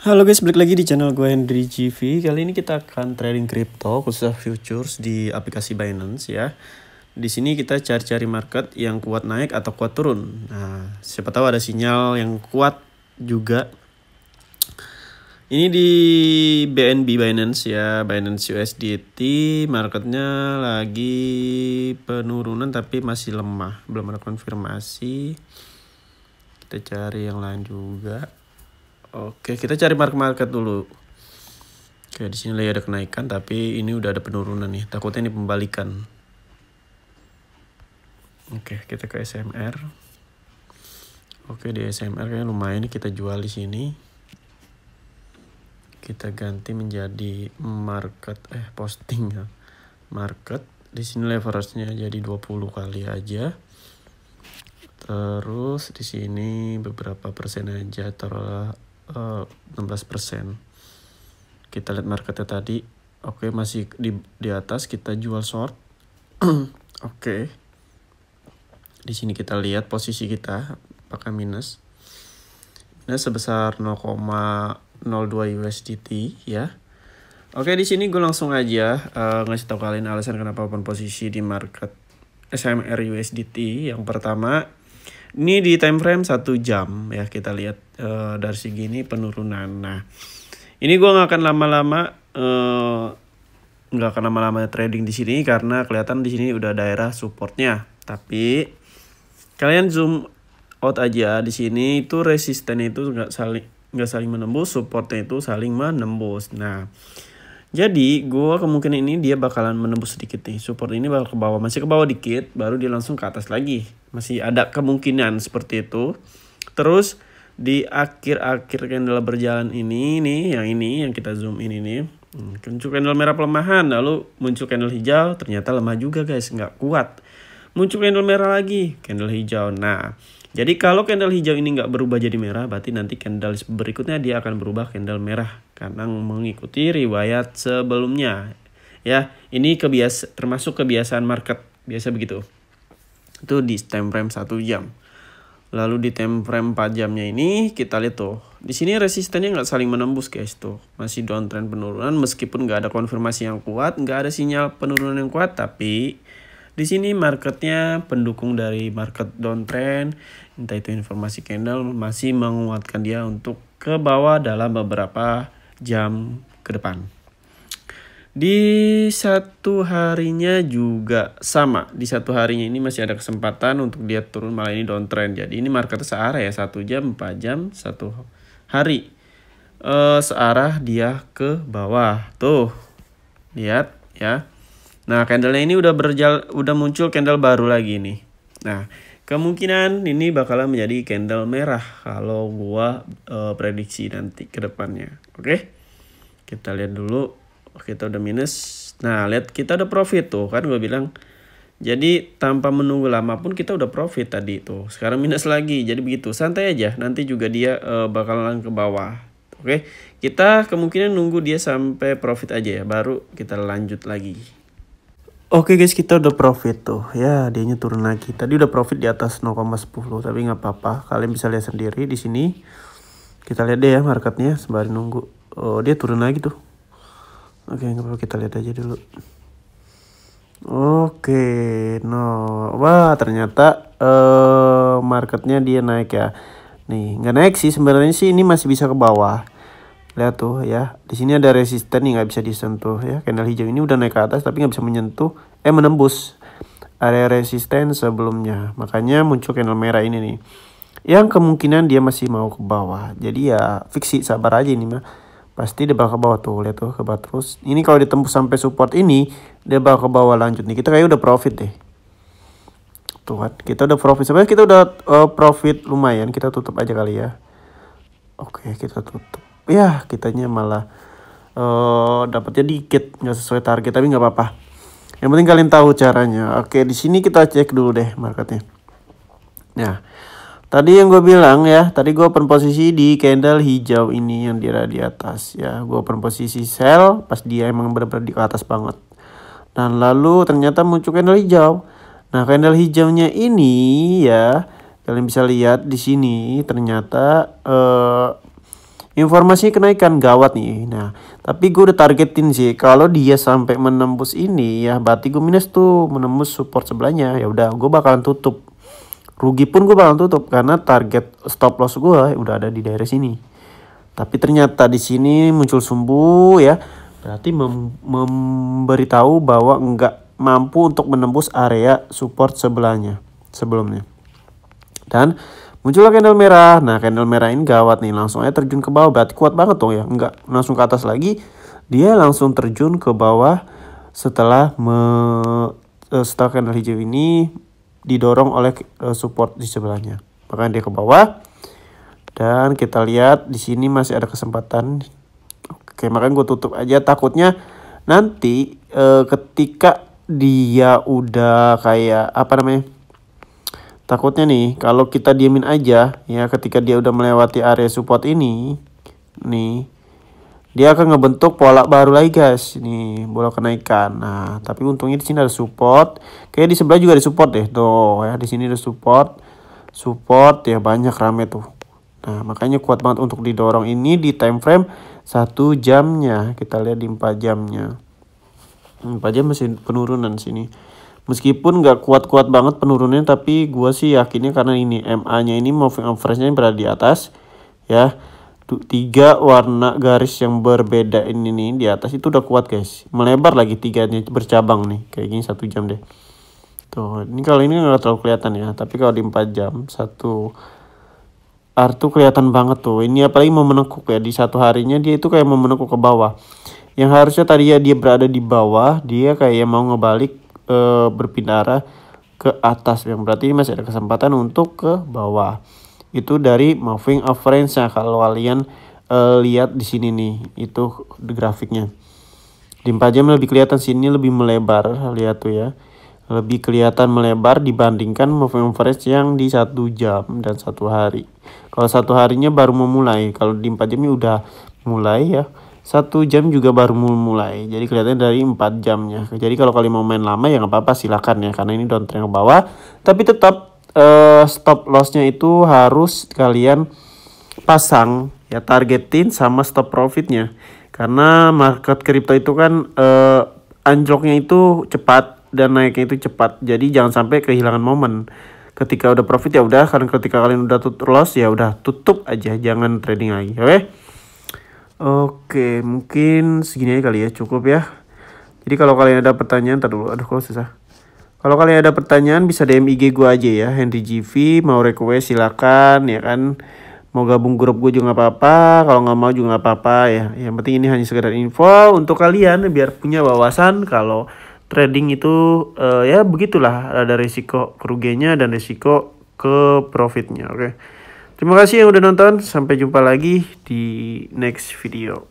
Halo guys, balik lagi di channel gue Hendry GV. Kali ini kita akan trading crypto khususnya futures di aplikasi Binance ya. Di sini kita cari-cari market yang kuat naik atau kuat turun. Nah, siapa tahu ada sinyal yang kuat juga. Ini di BNB Binance ya, Binance USDT marketnya lagi penurunan tapi masih lemah, belum ada konfirmasi. Kita cari yang lain juga. Oke, kita cari market market dulu. Oke, di sini lagi ada kenaikan tapi ini udah ada penurunan nih. Takutnya ini pembalikan. Oke, kita ke SMR. Oke, di SMR kayaknya lumayan nih kita jual di sini. Kita ganti menjadi market eh posting ya. Market di sini leverage-nya jadi 20 kali aja. Terus di sini beberapa persen aja terus uh, eh, 16%. Kita lihat marketnya tadi. Oke, okay, masih di, di atas kita jual short. Oke. Okay. Di sini kita lihat posisi kita apakah minus. Minus sebesar 0,02 USDT ya. Oke, di sini gue langsung aja uh, ngasih tau kalian alasan kenapa open posisi di market SMR USDT. Yang pertama, ini di time frame satu jam ya kita lihat uh, dari segi ini penurunan. Nah, ini gue nggak akan lama-lama eh, nggak -lama, uh, akan lama-lama trading di sini karena kelihatan di sini udah daerah supportnya. Tapi kalian zoom out aja di sini itu resisten itu nggak saling nggak saling menembus, supportnya itu saling menembus. Nah, jadi gue kemungkinan ini dia bakalan menembus sedikit nih. Support ini bakal ke bawah. Masih ke bawah dikit. Baru dia langsung ke atas lagi. Masih ada kemungkinan seperti itu. Terus di akhir-akhir candle berjalan ini nih. Yang ini yang kita zoom ini nih. Hmm, muncul candle merah pelemahan. Lalu muncul candle hijau. Ternyata lemah juga guys. Nggak kuat. Muncul candle merah lagi. Candle hijau. Nah. Jadi kalau candle hijau ini nggak berubah jadi merah, berarti nanti candle berikutnya dia akan berubah candle merah kadang mengikuti riwayat sebelumnya. Ya, ini kebiasa termasuk kebiasaan market, biasa begitu. Itu di time frame 1 jam. Lalu di time frame 4 jamnya ini kita lihat tuh. Di sini resistennya nggak saling menembus guys tuh. Masih downtrend penurunan meskipun nggak ada konfirmasi yang kuat, nggak ada sinyal penurunan yang kuat. Tapi di sini marketnya pendukung dari market downtrend, entah itu informasi candle masih menguatkan dia untuk ke bawah dalam beberapa jam ke depan. Di satu harinya juga sama. Di satu harinya ini masih ada kesempatan untuk dia turun malah ini downtrend. Jadi ini market searah ya satu jam, empat jam, satu hari. E, searah dia ke bawah. Tuh. Lihat ya. Nah, candlenya ini udah berjal udah muncul candle baru lagi nih. Nah, kemungkinan ini bakalan menjadi candle merah kalau gua uh, prediksi nanti ke depannya. Oke. Okay? Kita lihat dulu. Kita udah minus. Nah, lihat kita udah profit tuh kan gua bilang. Jadi tanpa menunggu lama pun kita udah profit tadi tuh. Sekarang minus lagi. Jadi begitu, santai aja. Nanti juga dia uh, bakalan ke bawah. Oke. Okay? Kita kemungkinan nunggu dia sampai profit aja ya, baru kita lanjut lagi. Oke guys kita udah profit tuh ya dianya turun lagi tadi udah profit di atas 0,10 tapi nggak apa-apa kalian bisa lihat sendiri di sini kita lihat deh ya marketnya sembari nunggu oh dia turun lagi tuh oke nggak apa-apa kita lihat aja dulu oke no wah ternyata uh, marketnya dia naik ya nih nggak naik sih sebenarnya sih ini masih bisa ke bawah lihat tuh ya di sini ada resisten yang nggak bisa disentuh ya candle hijau ini udah naik ke atas tapi nggak bisa menyentuh eh menembus area resisten sebelumnya makanya muncul candle merah ini nih yang kemungkinan dia masih mau ke bawah jadi ya fiksi sabar aja ini mah pasti dia bakal ke bawah tuh lihat tuh ke bawah terus ini kalau ditembus sampai support ini dia bakal ke bawah lanjut nih kita kayak udah profit deh tuh kan kita udah profit sebenarnya kita udah uh, profit lumayan kita tutup aja kali ya oke kita tutup ya kitanya malah uh, dapatnya dikit nggak sesuai target tapi nggak apa-apa yang penting kalian tahu caranya oke di sini kita cek dulu deh marketnya nah tadi yang gue bilang ya tadi gue open posisi di candle hijau ini yang dia di atas ya gue open posisi sell pas dia emang benar-benar di atas banget dan lalu ternyata muncul candle hijau nah candle hijaunya ini ya kalian bisa lihat di sini ternyata uh, informasi kenaikan gawat nih nah tapi gue udah targetin sih kalau dia sampai menembus ini ya berarti gue minus tuh menembus support sebelahnya ya udah gue bakalan tutup rugi pun gue bakalan tutup karena target stop loss gue udah ada di daerah sini tapi ternyata di sini muncul sumbu ya berarti mem memberitahu bahwa enggak mampu untuk menembus area support sebelahnya sebelumnya dan muncullah candle merah nah candle merah ini gawat nih langsung aja terjun ke bawah berarti kuat banget dong ya Enggak, langsung ke atas lagi dia langsung terjun ke bawah setelah me, eh, setelah candle hijau ini didorong oleh eh, support di sebelahnya makanya dia ke bawah dan kita lihat di sini masih ada kesempatan oke makanya gue tutup aja takutnya nanti e, ketika dia udah kayak apa namanya takutnya nih kalau kita diamin aja ya ketika dia udah melewati area support ini nih dia akan ngebentuk pola baru lagi guys nih bola kenaikan nah tapi untungnya di sini ada support kayak di sebelah juga ada support deh tuh ya di sini ada support support ya banyak rame tuh nah makanya kuat banget untuk didorong ini di time frame satu jamnya kita lihat di empat jamnya empat jam mesin penurunan sini meskipun nggak kuat-kuat banget penurunannya tapi gue sih yakinnya karena ini MA-nya ini moving average-nya berada di atas ya tiga warna garis yang berbeda ini nih di atas itu udah kuat guys melebar lagi tiganya bercabang nih kayak gini satu jam deh tuh ini kalau ini nggak terlalu kelihatan ya tapi kalau di empat jam satu artu kelihatan banget tuh ini apalagi mau menekuk ya di satu harinya dia itu kayak mau menekuk ke bawah yang harusnya tadi ya dia berada di bawah dia kayak mau ngebalik e, berpindah arah ke atas yang berarti masih ada kesempatan untuk ke bawah itu dari moving average ya kalau kalian e, lihat di sini nih itu grafiknya limpa jam lebih kelihatan sini lebih melebar lihat tuh ya lebih kelihatan melebar dibandingkan moving average yang di satu jam dan satu hari. Kalau satu harinya baru memulai, kalau di empat jamnya udah mulai ya satu jam juga baru mulai jadi kelihatan dari empat jamnya jadi kalau kalian mau main lama ya nggak apa-apa silakan ya karena ini downtrend ke bawah tapi tetap uh, stop lossnya itu harus kalian pasang ya targetin sama stop profitnya karena market kripto itu kan uh, anjloknya itu cepat dan naiknya itu cepat jadi jangan sampai kehilangan momen ketika udah profit ya udah karena ketika kalian udah tutup loss ya udah tutup aja jangan trading lagi oke okay? Oke, mungkin segini aja kali ya, cukup ya. Jadi kalau kalian ada pertanyaan, tar dulu, aduh kok susah. Kalau kalian ada pertanyaan bisa DM IG gue aja ya, Henry GV, mau request silakan ya kan. Mau gabung grup gue juga gak apa-apa, kalau nggak mau juga gak apa-apa ya. Yang penting ini hanya sekedar info untuk kalian biar punya wawasan kalau trading itu uh, ya begitulah ada risiko kerugiannya dan risiko ke profitnya, oke. Okay? Terima kasih yang udah nonton. Sampai jumpa lagi di next video.